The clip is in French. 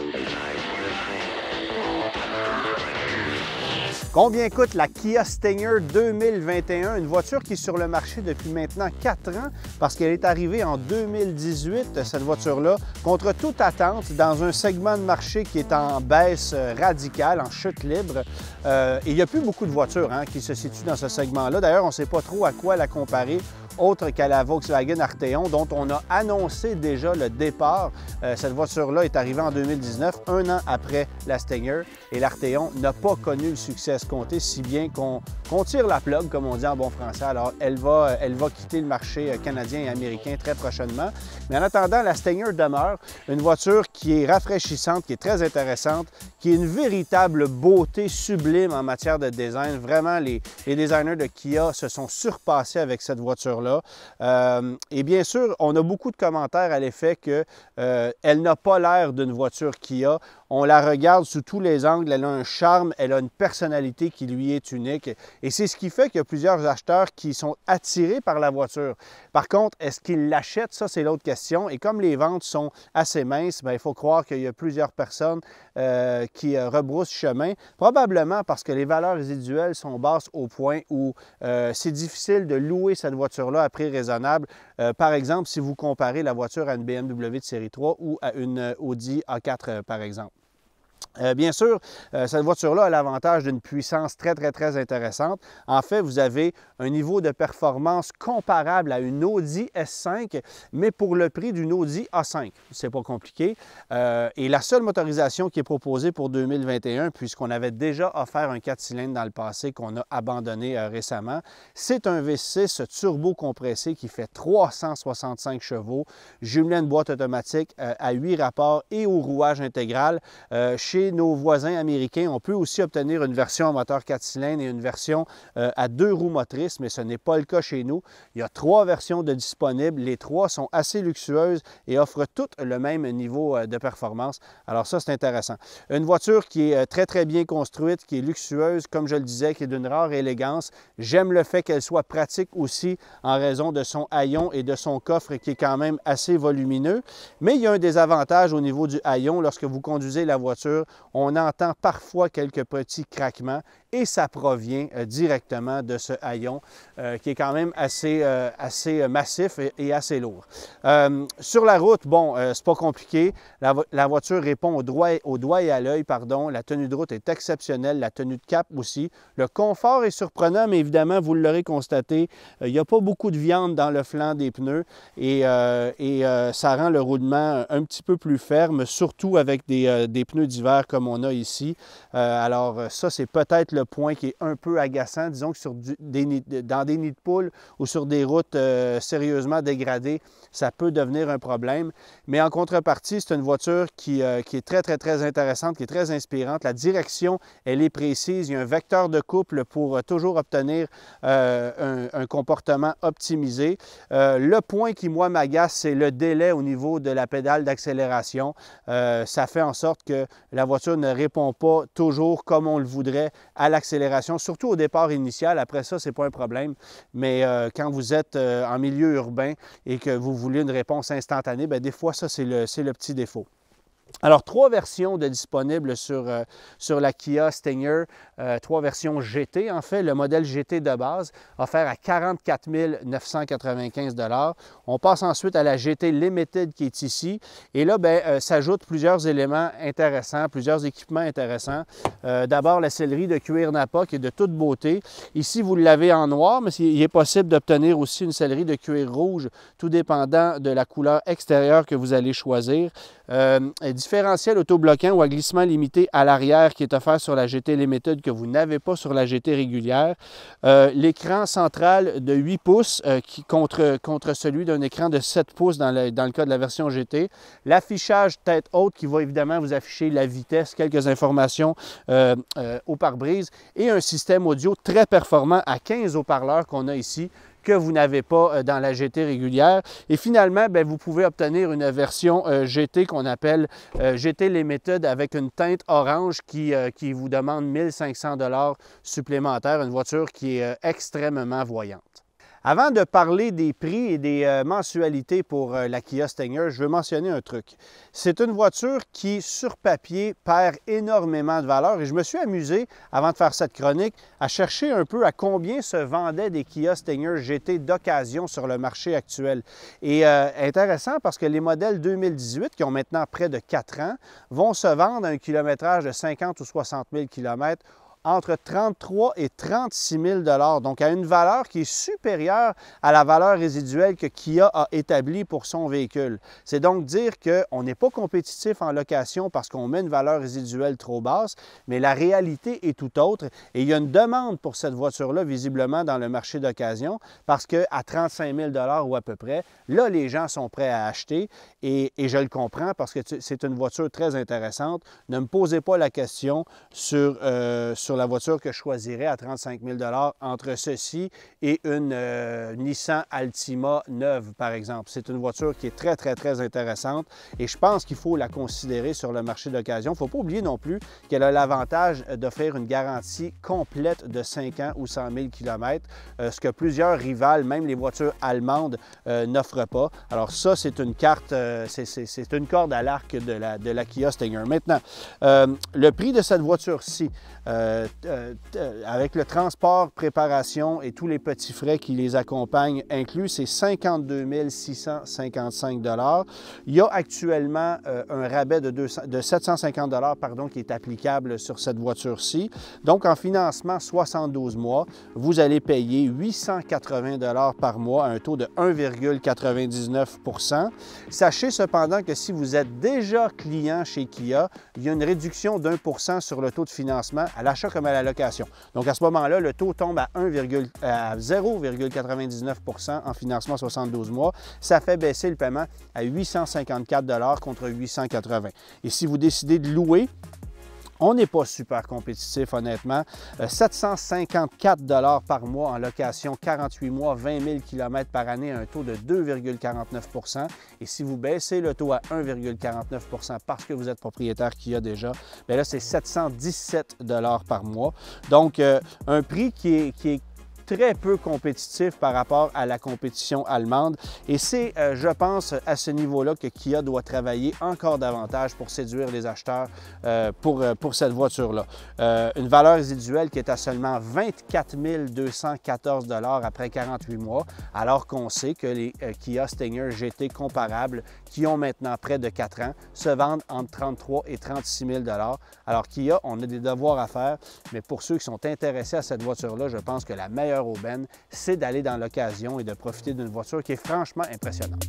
Thank you. bien écoute, la Kia Stinger 2021, une voiture qui est sur le marché depuis maintenant 4 ans parce qu'elle est arrivée en 2018, cette voiture-là, contre toute attente, dans un segment de marché qui est en baisse euh, radicale, en chute libre. Euh, il n'y a plus beaucoup de voitures hein, qui se situent dans ce segment-là. D'ailleurs, on ne sait pas trop à quoi la comparer autre qu'à la Volkswagen Arteon, dont on a annoncé déjà le départ. Euh, cette voiture-là est arrivée en 2019, un an après la Stinger, et l'Arteon n'a pas connu le succès compter, si bien qu'on tire la plug, comme on dit en bon français. Alors, elle va, elle va quitter le marché euh, canadien et américain très prochainement. Mais en attendant, la Stinger demeure une voiture qui est rafraîchissante, qui est très intéressante, qui est une véritable beauté sublime en matière de design. Vraiment, les, les designers de Kia se sont surpassés avec cette voiture-là. Euh, et bien sûr, on a beaucoup de commentaires à l'effet qu'elle euh, n'a pas l'air d'une voiture Kia. On la regarde sous tous les angles, elle a un charme, elle a une personnalité qui lui est unique. Et c'est ce qui fait qu'il y a plusieurs acheteurs qui sont attirés par la voiture. Par contre, est-ce qu'ils l'achètent? Ça, c'est l'autre question. Et comme les ventes sont assez minces, ben, il faut croire qu'il y a plusieurs personnes euh, qui euh, rebroussent chemin, probablement parce que les valeurs résiduelles sont basses au point où euh, c'est difficile de louer cette voiture-là à prix raisonnable. par exemple, si vous comparez la voiture à une BMW de série 3 ou à une Audi A4, par exemple. Euh, bien sûr, euh, cette voiture-là a l'avantage d'une puissance très, très, très intéressante. En fait, vous avez un niveau de performance comparable à une Audi S5, mais pour le prix d'une Audi A5. C'est pas compliqué. Euh, et la seule motorisation qui est proposée pour 2021, puisqu'on avait déjà offert un 4 cylindres dans le passé qu'on a abandonné récemment, c'est un V6 turbo compressé qui fait 365 chevaux, jumelé une boîte automatique à 8 rapports et au rouage intégral. chez nos voisins américains. On peut aussi obtenir une version à moteur 4 cylindres et une version euh, à deux roues motrices, mais ce n'est pas le cas chez nous. Il y a trois versions de disponibles. Les trois sont assez luxueuses et offrent toutes le même niveau euh, de performance. Alors ça, c'est intéressant. Une voiture qui est euh, très, très bien construite, qui est luxueuse, comme je le disais, qui est d'une rare élégance. J'aime le fait qu'elle soit pratique aussi en raison de son haillon et de son coffre qui est quand même assez volumineux. Mais il y a un désavantage au niveau du haillon lorsque vous conduisez la voiture on entend parfois quelques petits craquements et ça provient euh, directement de ce haillon euh, qui est quand même assez, euh, assez massif et, assez lourd. sur la route, bon, c'est pas compliqué. La, voiture répond au doigt, au doigt et à l'œil, pardon. La tenue de route est exceptionnelle, la tenue de cap aussi. Le confort est surprenant, mais évidemment, vous l'aurez constaté, il n'y a pas beaucoup de viande dans le flanc des pneus et, et ça rend le roulement un petit peu plus ferme, surtout avec des, pneus d'hiver comme on a ici. alors ça, c'est peut-être le le point qui est un peu agaçant. Disons que sur des dans des nids de poules ou sur des routes euh, sérieusement dégradées, ça peut devenir un problème. Mais en contrepartie, c'est une voiture euh, qui, est très, très, très intéressante, qui est très inspirante. La direction, elle est précise. Il y a un vecteur de couple pour euh, toujours obtenir un, comportement optimisé. le point qui, moi, m'agace, c'est le délai au niveau de la pédale d'accélération. ça fait en sorte que la voiture ne répond pas toujours comme on le voudrait à l'accélération, surtout au départ initial. Après ça, ce n'est pas un problème. Mais euh, quand vous êtes euh, en milieu urbain et que vous voulez une réponse instantanée, bien, des fois, ça, c'est le, le petit défaut. Alors, trois versions de disponibles sur, euh, sur la Kia Stinger, euh, trois versions GT. En fait, le modèle GT de base, offert à 44 995 On passe ensuite à la GT Limited qui est ici. Et là, ben, euh, s'ajoutent plusieurs éléments intéressants, plusieurs équipements intéressants. D'abord, la sellerie de cuir Napa qui est de toute beauté. Ici, vous l'avez en noir, mais il est possible d'obtenir aussi une sellerie de cuir rouge, tout dépendant de la couleur extérieure que vous allez choisir. Euh, différentiel autobloquant ou à glissement limité à l'arrière qui est offert sur la GT les méthodes que vous n'avez pas sur la GT régulière. Euh, l'écran central de 8 pouces euh, qui, contre, contre celui d'un écran de 7 pouces dans le, dans le, cas de la version GT. L'affichage tête haute qui va évidemment vous afficher la vitesse, quelques informations euh, au pare-brise et un système audio très performant à 15 haut-parleurs qu'on a ici que vous n'avez pas euh, dans la GT régulière. Et finalement, ben, vous pouvez obtenir une version euh, GT qu'on appelle euh, GT les méthodes avec une teinte orange qui, qui vous demande 1500 supplémentaires, une voiture qui est extrêmement voyante. Avant de parler des prix et des euh, mensualités pour euh, la Kia Stinger, je veux mentionner un truc. C'est une voiture qui, sur papier, perd énormément de valeur et je me suis amusé, avant de faire cette chronique, à chercher un peu à combien se vendaient des Kia Stinger GT d'occasion sur le marché actuel. Et euh, intéressant parce que les modèles 2018, qui ont maintenant près de 4 ans, vont se vendre à un kilométrage de 50 ou 60 000 km entre 33 et 36 000 donc à une valeur qui est supérieure à la valeur résiduelle que Kia a établie pour son véhicule. C'est donc dire qu'on n'est pas compétitif en location parce qu'on met une valeur résiduelle trop basse, mais la réalité est tout autre et il y a une demande pour cette voiture-là visiblement dans le marché d'occasion parce qu'à 35 000 ou à peu près, là, les gens sont prêts à acheter et, et je le comprends parce que c'est une voiture très intéressante. Ne me posez pas la question sur, euh, sur la voiture que je choisirais à 35 000 entre ceci et une euh, Nissan Altima neuve, par exemple. C'est une voiture qui est très, très, très intéressante et je pense qu'il faut la considérer sur le marché d'occasion. Il ne faut pas oublier non plus qu'elle a l'avantage d'offrir une garantie complète de 5 ans ou 100 000 km, ce que plusieurs rivales, même les voitures allemandes, euh, n'offrent pas. Alors ça, c'est une carte, euh, c'est une corde à l'arc de la, de la Kia Stinger. Maintenant, le prix de cette voiture-ci, euh, euh, avec le transport, préparation et tous les petits frais qui les accompagnent inclus, c'est 52 655 Il y a actuellement euh, un rabais de, de 750 pardon, qui est applicable sur cette voiture-ci. Donc, en financement 72 mois, vous allez payer 880 par mois à un taux de 1,99 Sachez cependant que si vous êtes déjà client chez Kia, il y a une réduction d'un sur le taux de financement à l'achat comme à la location. Donc, à ce moment-là, le taux tombe à, 0,99 en financement 72 mois. Ça fait baisser le paiement à 854 contre 880. Et si vous décidez de louer, on n'est pas super compétitif, honnêtement. 754 euh, par mois en location, 48 mois, 20 000 km par année, un taux de 2,49 Et si vous baissez le taux à 1,49 parce que vous êtes propriétaire qui a déjà, bien là, c'est 717 par mois. Donc, euh, un prix qui est très peu compétitif par rapport à la compétition allemande. Et c'est, euh, je pense, à ce niveau-là que Kia doit travailler encore davantage pour séduire les acheteurs euh, pour, euh, pour cette voiture-là. une valeur résiduelle qui est à seulement 24 214 après 48 mois, alors qu'on sait que les Kia Stinger GT comparables, qui ont maintenant près de 4 ans, se vendent entre 33 et 36 000 Alors Kia, on a des devoirs à faire, mais pour ceux qui sont intéressés à cette voiture-là, je pense que la meilleure ben, c'est d'aller dans l'occasion et de profiter d'une voiture qui est franchement impressionnante.